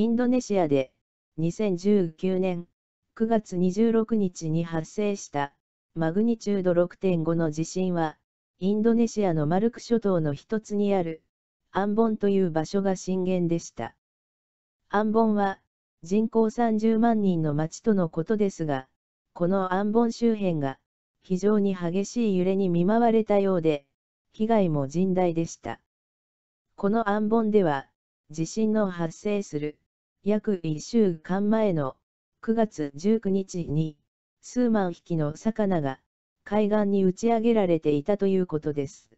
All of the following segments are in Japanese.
インドネシアで、2019年9月26日に発生したマグニチュード6.5の地震は、インドネシアのマルク諸島の一つにあるアンボンという場所が震源でした。アンボンは人口30万人の町とのことですが、このアンボン周辺が非常に激しい揺れに見舞われたようで、被害も甚大でした。このアンボンでは、地震の発生する約1週間前の9月19日に、数万匹の魚が海岸に打ち上げられていたということです。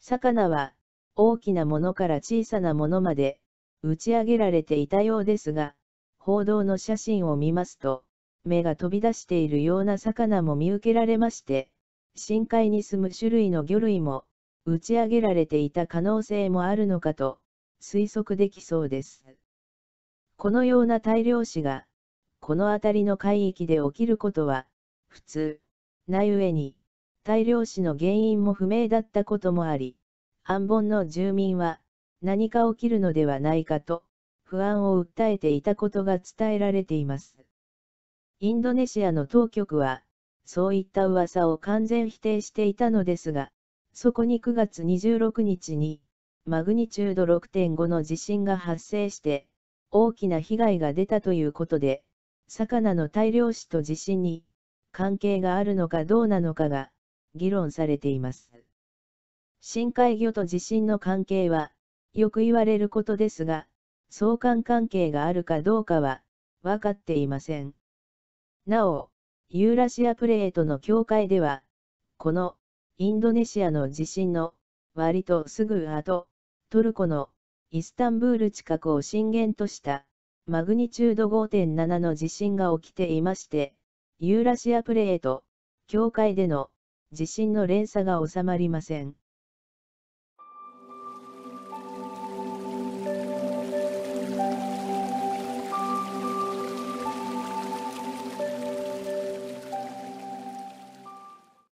魚は大きなものから小さなものまで打ち上げられていたようですが、報道の写真を見ますと、目が飛び出しているような魚も見受けられまして、深海に住む種類の魚類も打ち上げられていた可能性もあるのかと推測できそうです。このような大量死が、この辺りの海域で起きることは、普通、ない上に、大量死の原因も不明だったこともあり、安凡の住民は、何か起きるのではないかと、不安を訴えていたことが伝えられています。インドネシアの当局は、そういった噂を完全否定していたのですが、そこに9月26日に、マグニチュード6.5の地震が発生して、大きな被害が出たということで、魚の大量死と地震に関係があるのかどうなのかが議論されています。深海魚と地震の関係は、よく言われることですが、相関関係があるかどうかは、分かっていません。なお、ユーラシアプレートの境界では、このインドネシアの地震の割とすぐ後、トルコのイスタンブール近くを震源としたマグニチュード5.7の地震が起きていまして、ユーラシアプレート、境界での地震の連鎖が収まりません。